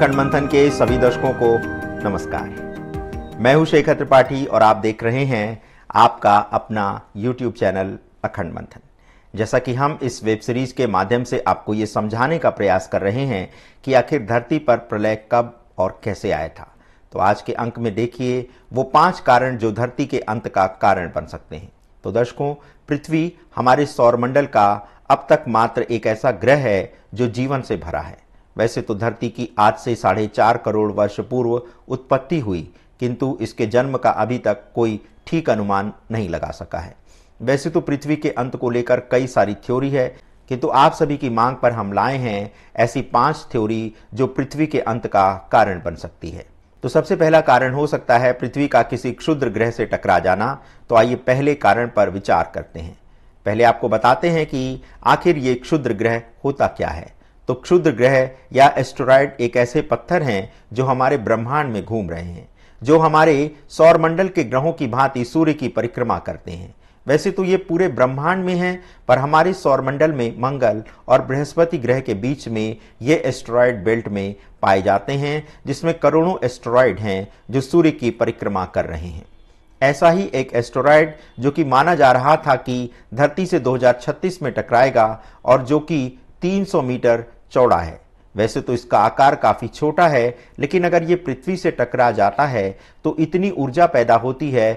उत्तराखंड मंथन के सभी दर्शकों को नमस्कार मैं हूं शेखर त्रिपाठी और आप देख रहे हैं आपका अपना YouTube चैनल अखंड मंथन जैसा कि हम इस वेब सीरीज के माध्यम से आपको ये समझाने का प्रयास कर रहे हैं कि आखिर धरती पर प्रलय कब और कैसे आया था तो आज के अंक में देखिए वो पांच कारण जो धरती के अंत का कारण बन सकते हैं तो दर्शकों पृथ्वी हमारे सौरमंडल का अब तक मात्र एक ऐसा ग्रह है जो जीवन से भरा है वैसे तो धरती की आज से साढ़े चार करोड़ वर्ष पूर्व उत्पत्ति हुई किंतु इसके जन्म का अभी तक कोई ठीक अनुमान नहीं लगा सका है वैसे तो पृथ्वी के अंत को लेकर कई सारी थ्योरी है किंतु आप सभी की मांग पर हम लाए हैं ऐसी पांच थ्योरी जो पृथ्वी के अंत का कारण बन सकती है तो सबसे पहला कारण हो सकता है पृथ्वी का किसी क्षुद्र ग्रह से टकरा जाना तो आइए पहले कारण पर विचार करते हैं पहले आपको बताते हैं कि आखिर ये क्षुद्र ग्रह होता क्या है तो क्षुद्र ग्रह या एस्टोराइड एक ऐसे पत्थर हैं जो हमारे ब्रह्मांड में घूम रहे हैं जो हमारे सौरमंडल के ग्रहों की भांति सूर्य की परिक्रमा करते हैं वैसे तो ये पूरे ब्रह्मांड में हैं पर हमारे सौरमंडल में मंगल और बृहस्पति ग्रह के बीच में ये एस्ट्रॉयड बेल्ट में पाए जाते हैं जिसमें करोड़ों एस्ट्रॉयड हैं जो सूर्य की परिक्रमा कर रहे हैं ऐसा ही एक एस्ट्रॉयड जो कि माना जा रहा था कि धरती से 2036 में टकराएगा और जो कि 300 मीटर चौड़ा है वैसे तो इसका आकार काफी छोटा है लेकिन अगर ये पृथ्वी से टकरा जाता है तो इतनी ऊर्जा पैदा होती है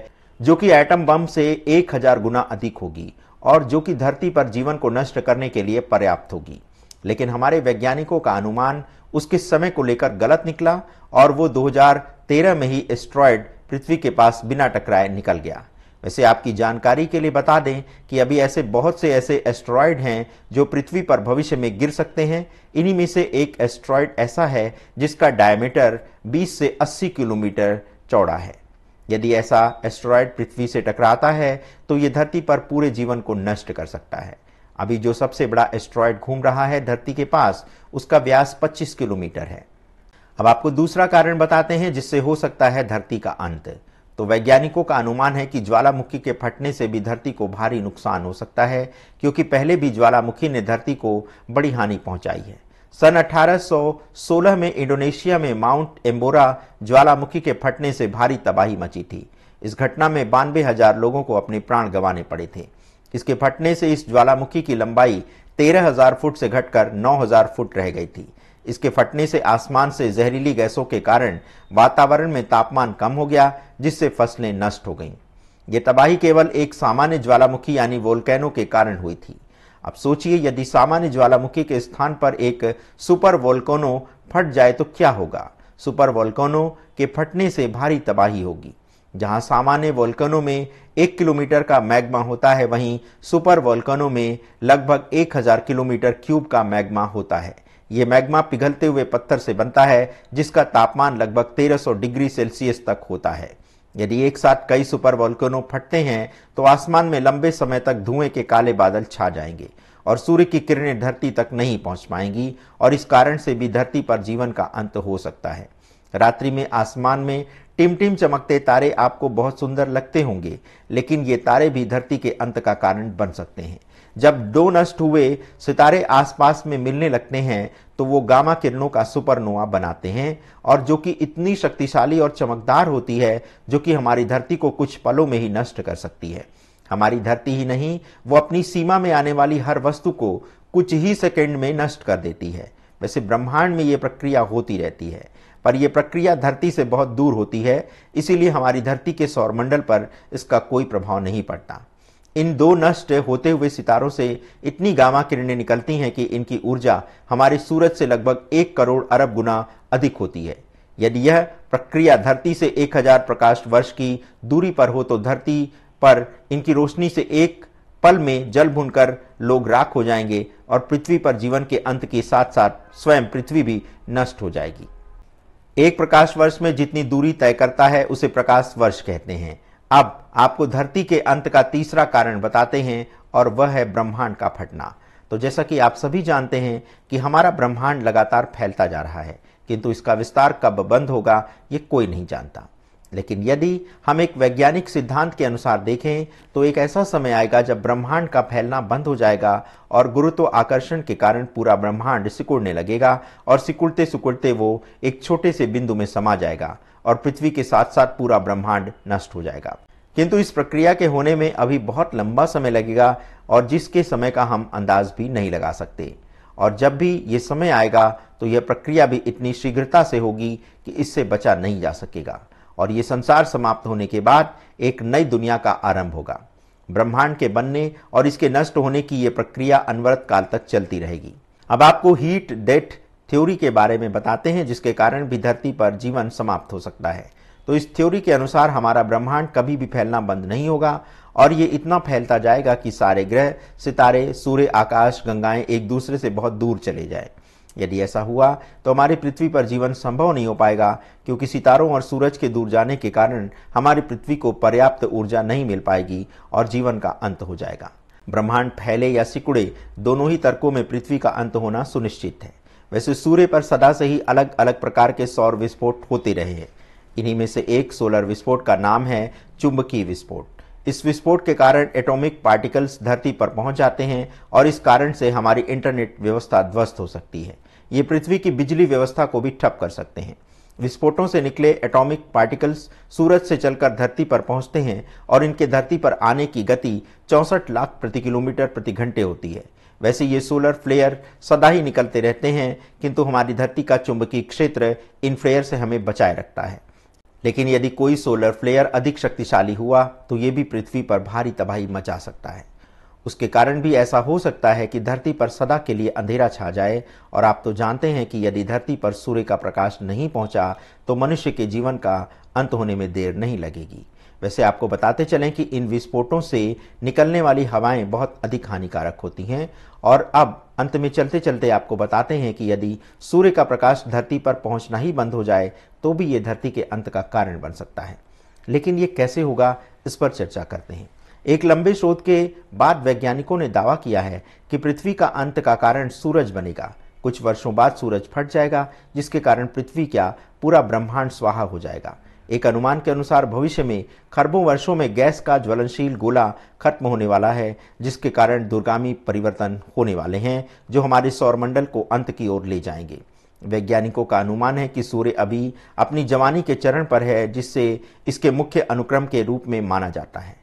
जो कि एटम बम से एक हजार गुना अधिक होगी और जो कि धरती पर जीवन को नष्ट करने के लिए पर्याप्त होगी लेकिन हमारे वैज्ञानिकों का अनुमान उसके समय को लेकर गलत निकला और वो 2013 में ही एस्ट्रॉयड पृथ्वी के पास बिना टकराए निकल गया वैसे आपकी जानकारी के लिए बता दें कि अभी ऐसे बहुत से ऐसे एस्ट्रॉयड हैं जो पृथ्वी पर भविष्य में गिर सकते हैं इन्हीं में से एक एस्ट्रॉयड ऐसा है जिसका डायमीटर 20 से 80 किलोमीटर चौड़ा है यदि ऐसा एस्ट्रॉयड पृथ्वी से टकराता है तो ये धरती पर पूरे जीवन को नष्ट कर सकता है अभी जो सबसे बड़ा एस्ट्रॉयड घूम रहा है धरती के पास उसका व्यास 25 किलोमीटर है अब आपको दूसरा कारण बताते हैं जिससे हो सकता है धरती का अंत तो वैज्ञानिकों का अनुमान है कि ज्वालामुखी के फटने से भी धरती को भारी नुकसान हो सकता है क्योंकि पहले भी ज्वालामुखी ने धरती को बड़ी हानि पहुंचाई है सन 1816 में इंडोनेशिया में माउंट एम्बोरा ज्वालामुखी के फटने से भारी तबाही मची थी इस घटना में बानवे हजार लोगों को अपने प्राण गंवाने पड़े थे इसके फटने से इस ज्वालामुखी की लंबाई हजार फुट से घटकर हजार फुट रह गई थी इसके फटने से आसमान से जहरीली गैसों के कारण वातावरण में तापमान कम हो गया जिससे फसलें नष्ट हो गईं ये तबाही केवल एक सामान्य ज्वालामुखी यानी वोल्केनो के कारण हुई थी अब सोचिए यदि सामान्य ज्वालामुखी के स्थान पर एक सुपर वोल्कोनो फट जाए तो क्या होगा सुपर वोल्कोनो के फटने से भारी तबाही होगी जहां सामान्य वोल्कनों में एक किलोमीटर का मैग्मा होता है वहीं सुपर वोल्कनों में लगभग एक हजार किलोमीटर क्यूब का मैग्मा होता है ये मैग्मा पिघलते हुए पत्थर से बनता है जिसका तापमान लगभग 1300 डिग्री सेल्सियस तक होता है यदि एक साथ कई सुपर वॉल्कनो फटते हैं तो आसमान में लंबे समय तक धुएं के काले बादल छा जाएंगे और सूर्य की किरणें धरती तक नहीं पहुंच पाएंगी और इस कारण से भी धरती पर जीवन का अंत हो सकता है रात्रि में आसमान में टिमटिम चमकते तारे आपको बहुत सुंदर लगते होंगे लेकिन ये तारे भी धरती के अंत का कारण बन सकते हैं जब डो नष्ट हुए सितारे आसपास में मिलने लगते हैं तो वो गामा किरणों का सुपरनोवा बनाते हैं और जो कि इतनी शक्तिशाली और चमकदार होती है जो कि हमारी धरती को कुछ पलों में ही नष्ट कर सकती है हमारी धरती ही नहीं वो अपनी सीमा में आने वाली हर वस्तु को कुछ ही सेकेंड में नष्ट कर देती है वैसे ब्रह्मांड में ये प्रक्रिया होती रहती है पर यह प्रक्रिया धरती से बहुत दूर होती है इसीलिए हमारी धरती के सौरमंडल पर इसका कोई प्रभाव नहीं पड़ता इन दो नष्ट होते हुए सितारों से इतनी गामा किरणें निकलती हैं कि इनकी ऊर्जा हमारे सूरज से लगभग एक करोड़ अरब गुना अधिक होती है यदि यह प्रक्रिया धरती से एक हजार प्रकाश वर्ष की दूरी पर हो तो धरती पर इनकी रोशनी से एक पल में जल भूनकर लोग राख हो जाएंगे और पृथ्वी पर जीवन के अंत के साथ साथ स्वयं पृथ्वी भी नष्ट हो जाएगी एक प्रकाश वर्ष में जितनी दूरी तय करता है उसे प्रकाश वर्ष कहते हैं अब आपको धरती के अंत का तीसरा कारण बताते हैं और वह है ब्रह्मांड का फटना तो जैसा कि आप सभी जानते हैं कि हमारा ब्रह्मांड लगातार फैलता जा रहा है किंतु इसका विस्तार कब बंद होगा ये कोई नहीं जानता लेकिन यदि हम एक वैज्ञानिक सिद्धांत के अनुसार देखें तो एक ऐसा समय आएगा जब ब्रह्मांड का फैलना बंद हो जाएगा और गुरुत्व आकर्षण के कारण पूरा ब्रह्मांड सिकुड़ने लगेगा और सिकुड़ते सिकुड़ते वो एक छोटे से बिंदु में समा जाएगा और पृथ्वी के साथ साथ पूरा ब्रह्मांड नष्ट हो जाएगा किंतु इस प्रक्रिया के होने में अभी बहुत लंबा समय लगेगा और जिसके समय का हम अंदाज भी नहीं लगा सकते और जब भी ये समय आएगा तो यह प्रक्रिया भी इतनी शीघ्रता से होगी कि इससे बचा नहीं जा सकेगा और ये संसार समाप्त होने के बाद एक नई दुनिया का आरंभ होगा ब्रह्मांड के बनने और इसके नष्ट होने की यह प्रक्रिया अनवरत काल तक चलती रहेगी अब आपको हीट डेथ थ्योरी के बारे में बताते हैं जिसके कारण भी धरती पर जीवन समाप्त हो सकता है तो इस थ्योरी के अनुसार हमारा ब्रह्मांड कभी भी फैलना बंद नहीं होगा और ये इतना फैलता जाएगा कि सारे ग्रह सितारे सूर्य आकाश गंगाएं एक दूसरे से बहुत दूर चले जाएं यदि ऐसा हुआ तो हमारी पृथ्वी पर जीवन संभव नहीं हो पाएगा क्योंकि सितारों और सूरज के दूर जाने के कारण हमारी पृथ्वी को पर्याप्त ऊर्जा नहीं मिल पाएगी और जीवन का अंत हो जाएगा ब्रह्मांड फैले या सिकुड़े दोनों ही तर्कों में पृथ्वी का अंत होना सुनिश्चित है वैसे सूर्य पर सदा से ही अलग अलग प्रकार के सौर विस्फोट होते रहे हैं इन्हीं में से एक सोलर विस्फोट का नाम है चुंबकीय विस्फोट इस विस्फोट के कारण एटॉमिक पार्टिकल्स धरती पर पहुंच जाते हैं और इस कारण से हमारी इंटरनेट व्यवस्था ध्वस्त हो सकती है ये पृथ्वी की बिजली व्यवस्था को भी ठप कर सकते हैं विस्फोटों से निकले एटॉमिक पार्टिकल्स सूरज से चलकर धरती पर पहुंचते हैं और इनके धरती पर आने की गति चौंसठ लाख प्रति किलोमीटर प्रति घंटे होती है वैसे ये सोलर फ्लेयर सदा ही निकलते रहते हैं किंतु हमारी धरती का चुंबकीय क्षेत्र इन फ्लेयर से हमें बचाए रखता है लेकिन यदि कोई सोलर फ्लेयर अधिक शक्तिशाली हुआ तो यह भी पृथ्वी पर भारी तबाही मचा सकता है उसके कारण भी ऐसा हो सकता है कि धरती पर सदा के लिए अंधेरा छा जाए और आप तो जानते हैं कि यदि धरती पर सूर्य का प्रकाश नहीं पहुंचा तो मनुष्य के जीवन का अंत होने में देर नहीं लगेगी वैसे आपको बताते चलें कि इन विस्फोटों से निकलने वाली हवाएं बहुत अधिक हानिकारक होती हैं और अब अंत में चलते चलते आपको बताते हैं कि यदि सूर्य का प्रकाश धरती पर पहुंचना ही बंद हो जाए तो भी ये धरती के अंत का कारण बन सकता है लेकिन ये कैसे होगा इस पर चर्चा करते हैं एक लंबे शोध के बाद वैज्ञानिकों ने दावा किया है कि पृथ्वी का अंत का कारण सूरज बनेगा कुछ वर्षों बाद सूरज फट जाएगा जिसके कारण पृथ्वी क्या पूरा ब्रह्मांड स्वाहा हो जाएगा एक अनुमान के अनुसार भविष्य में खरबों वर्षों में गैस का ज्वलनशील गोला खत्म होने वाला है जिसके कारण दुर्गामी परिवर्तन होने वाले हैं जो हमारे सौरमंडल को अंत की ओर ले जाएंगे वैज्ञानिकों का अनुमान है कि सूर्य अभी अपनी जवानी के चरण पर है जिससे इसके मुख्य अनुक्रम के रूप में माना जाता है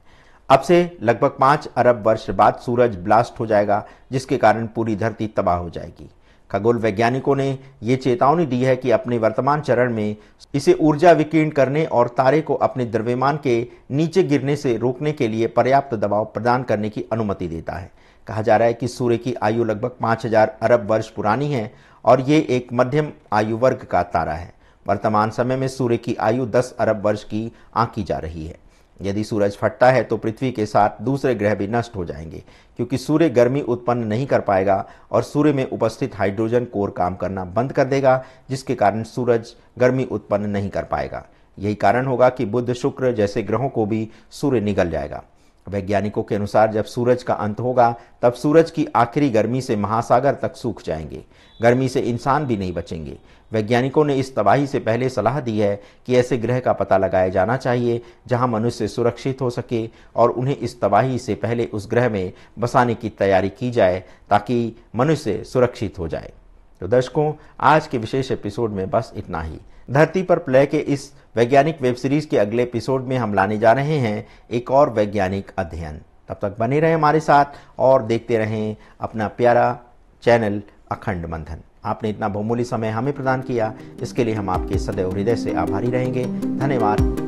अब से लगभग पाँच अरब वर्ष बाद सूरज ब्लास्ट हो जाएगा जिसके कारण पूरी धरती तबाह हो जाएगी खगोल वैज्ञानिकों ने ये चेतावनी दी है कि अपने वर्तमान चरण में इसे ऊर्जा विकीर्ण करने और तारे को अपने द्रव्यमान के नीचे गिरने से रोकने के लिए पर्याप्त दबाव प्रदान करने की अनुमति देता है कहा जा रहा है कि सूर्य की आयु लगभग 5000 अरब वर्ष पुरानी है और ये एक मध्यम आयु वर्ग का तारा है वर्तमान समय में सूर्य की आयु 10 अरब वर्ष की आंकी जा रही है यदि सूरज फटता है तो पृथ्वी के साथ दूसरे ग्रह भी नष्ट हो जाएंगे क्योंकि सूर्य गर्मी उत्पन्न नहीं कर पाएगा और सूर्य में उपस्थित हाइड्रोजन कोर काम करना बंद कर देगा जिसके कारण सूरज गर्मी उत्पन्न नहीं कर पाएगा यही कारण होगा कि बुध शुक्र जैसे ग्रहों को भी सूर्य निगल जाएगा वैज्ञानिकों के अनुसार जब सूरज का अंत होगा तब सूरज की आखिरी गर्मी से महासागर तक सूख जाएंगे गर्मी से इंसान भी नहीं बचेंगे वैज्ञानिकों ने इस तबाही से पहले सलाह दी है कि ऐसे ग्रह का पता लगाया जाना चाहिए जहां मनुष्य सुरक्षित हो सके और उन्हें इस तबाही से पहले उस ग्रह में बसाने की तैयारी की जाए ताकि मनुष्य सुरक्षित हो जाए तो दर्शकों आज के विशेष एपिसोड में बस इतना ही धरती पर प्ले के इस वैज्ञानिक वेब सीरीज के अगले एपिसोड में हम लाने जा रहे हैं एक और वैज्ञानिक अध्ययन तब तक बने रहें हमारे साथ और देखते रहें अपना प्यारा चैनल अखंड मंथन आपने इतना बहुमूल्य समय हमें प्रदान किया इसके लिए हम आपके सदैव हृदय से आभारी रहेंगे धन्यवाद